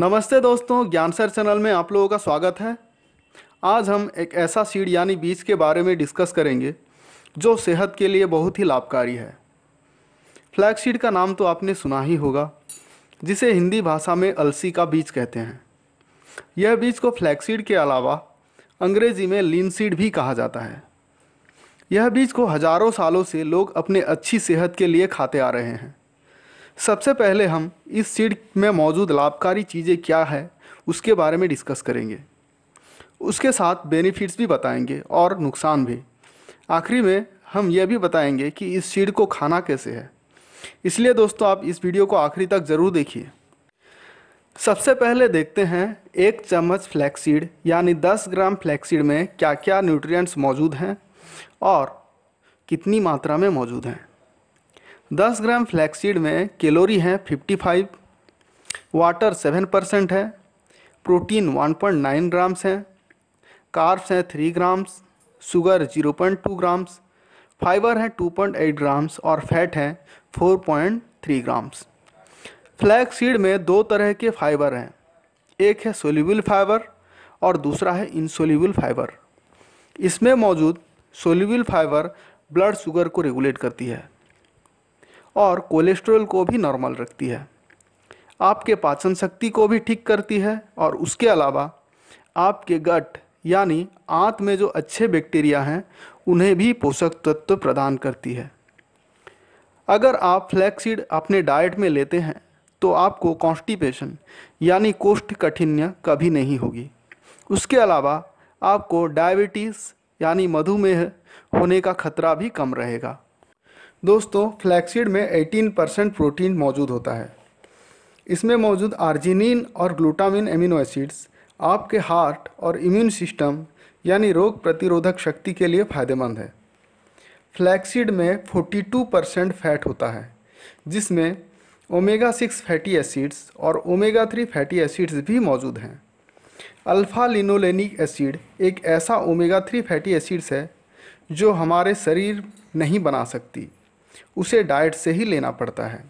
नमस्ते दोस्तों ज्ञान सर चैनल में आप लोगों का स्वागत है आज हम एक ऐसा सीड यानी बीज के बारे में डिस्कस करेंगे जो सेहत के लिए बहुत ही लाभकारी है फ्लैग सीड का नाम तो आपने सुना ही होगा जिसे हिंदी भाषा में अलसी का बीज कहते हैं यह बीज को फ्लैग सीड के अलावा अंग्रेजी में लीन सीड भी कहा जाता है यह बीज को हजारों सालों से लोग अपने अच्छी सेहत के लिए खाते आ रहे हैं सबसे पहले हम इस सीड में मौजूद लाभकारी चीज़ें क्या है उसके बारे में डिस्कस करेंगे उसके साथ बेनिफिट्स भी बताएंगे और नुकसान भी आखिरी में हम यह भी बताएंगे कि इस सीड को खाना कैसे है इसलिए दोस्तों आप इस वीडियो को आखिरी तक ज़रूर देखिए सबसे पहले देखते हैं एक चम्मच फ्लैक्सीड यानी 10 ग्राम फ्लैक्सीड में क्या क्या न्यूट्रिएंट्स मौजूद हैं और कितनी मात्रा में मौजूद हैं दस ग्राम फ्लैक्सीड में कैलोरी है फाइव वाटर सेवन परसेंट है protein one point nine grams हैं कार्ब्स हैं three grams sugar zero point two grams fibre हैं टू पॉइंट एट ग्राम्स और फैट हैं four point three grams flaxseed में दो तरह के फाइबर हैं एक है सोल्यूबल फाइबर और दूसरा है इनसोल्यूबल फाइबर इसमें मौजूद सोल्यूबल फाइबर ब्लड शुगर को रेगुलेट करती है और कोलेस्ट्रॉल को भी नॉर्मल रखती है आपके पाचन शक्ति को भी ठीक करती है और उसके अलावा आपके गट यानी आंत में जो अच्छे बैक्टीरिया हैं उन्हें भी पोषक तत्व प्रदान करती है अगर आप फ्लैक्सीड अपने डाइट में लेते हैं तो आपको कॉन्स्टिपेशन यानी कोष्ठ कठिन्य कभी नहीं होगी उसके अलावा आपको डायबिटीज़ यानी मधुमेह होने का खतरा भी कम रहेगा दोस्तों फ्लैक्सीड में 18 परसेंट प्रोटीन मौजूद होता है इसमें मौजूद आर्जिनिन और ग्लूटामिन एमिनो एसिड्स आपके हार्ट और इम्यून सिस्टम यानी रोग प्रतिरोधक शक्ति के लिए फायदेमंद है फ्लैक्सीड में 42 परसेंट फैट होता है जिसमें ओमेगा सिक्स फैटी एसिड्स और ओमेगा थ्री फैटी एसिड्स भी मौजूद हैं अल्फ़ा लिनोलेनिक एसिड एक ऐसा ओमेगा थ्री फैटी एसिड्स है जो हमारे शरीर नहीं बना सकती उसे डाइट से ही लेना पड़ता है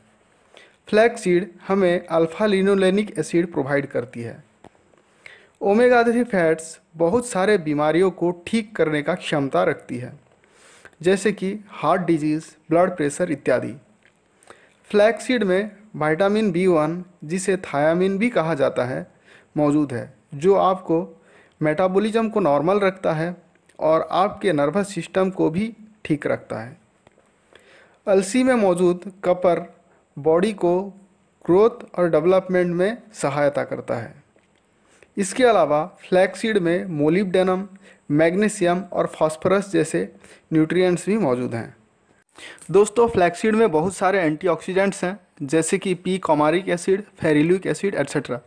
फ्लैक्स सीड हमें अल्फा लिनोलेनिक एसिड प्रोवाइड करती है ओमेगा थ्री फैट्स बहुत सारे बीमारियों को ठीक करने का क्षमता रखती है जैसे कि हार्ट डिजीज़ ब्लड प्रेशर इत्यादि फ्लैक्सीड में वाइटामिन बी वन जिसे थायामिन भी कहा जाता है मौजूद है जो आपको मेटाबॉलिज्म को नॉर्मल रखता है और आपके नर्वस सिस्टम को भी ठीक रखता है अलसी में मौजूद कपर बॉडी को ग्रोथ और डेवलपमेंट में सहायता करता है इसके अलावा फ्लैक्सीड में मोलिबडेनम मैग्नीशियम और फास्फोरस जैसे न्यूट्रिएंट्स भी मौजूद हैं दोस्तों फ्लैक्सीड में बहुत सारे एंटीऑक्सीडेंट्स हैं जैसे कि P coumaric acid ferulic acid etcetera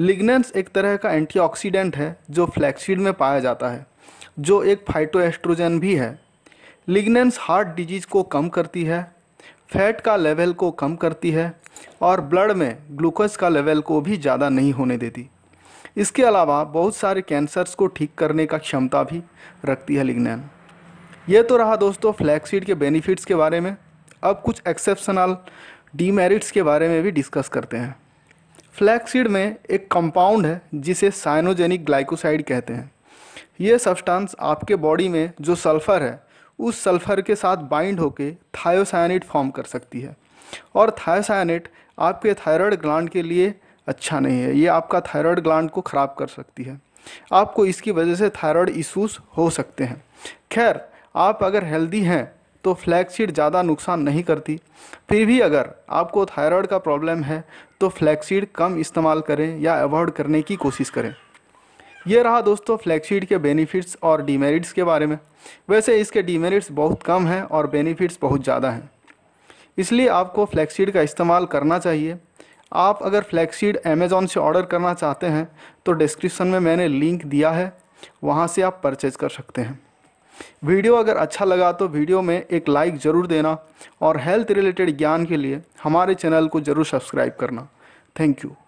lignans एक तरह का एंटीऑक्सीडेंट है जो फ्लैक्सीड में पाया जाता है जो एक फाइटोएस्ट्रोजन भी है लिग्नेंस हार्ट डिजीज़ को कम करती है फैट का लेवल को कम करती है और ब्लड में ग्लूकोज का लेवल को भी ज़्यादा नहीं होने देती इसके अलावा बहुत सारे कैंसर्स को ठीक करने का क्षमता भी रखती है लिग्नैन ये तो रहा दोस्तों फ्लैक्सीड के बेनिफिट्स के बारे में अब कुछ एक्सेप्शनल डीमेरिट्स के बारे में भी डिस्कस करते हैं फ्लैक्सीड में एक कंपाउंड है जिसे साइनोजेनिक ग्लाइकोसाइड कहते हैं ये सब्सटेंस आपके बॉडी में जो सल्फ़र है उस सल्फर के साथ बाइंड होकर थायोसाइनेट फॉर्म कर सकती है और थायोसाइनेट आपके थायराइड ग्लैंड के लिए अच्छा नहीं है ये आपका थायराइड ग्लैंड को ख़राब कर सकती है आपको इसकी वजह से थायराइड इशूज़ हो सकते हैं खैर आप अगर हेल्दी हैं तो फ्लैक्सीड ज़्यादा नुकसान नहीं करती फिर भी अगर आपको थायराइड का प्रॉब्लम है तो फ्लैक्सीड कम इस्तेमाल करें या अवॉइड करने की कोशिश करें ये रहा दोस्तों फ्लैगशीट के बेनिफिट्स और डीमेरिट्स के बारे में वैसे इसके डीमेरिट्स बहुत कम हैं और बेनिफिट्स बहुत ज़्यादा हैं इसलिए आपको फ़्लैगशीट का इस्तेमाल करना चाहिए आप अगर फ्लैगशीट अमेज़ॉन से ऑर्डर करना चाहते हैं तो डिस्क्रिप्शन में मैंने लिंक दिया है वहाँ से आप परचेज़ कर सकते हैं वीडियो अगर अच्छा लगा तो वीडियो में एक लाइक ज़रूर देना और हेल्थ रिलेटेड ज्ञान के लिए हमारे चैनल को ज़रूर सब्सक्राइब करना थैंक यू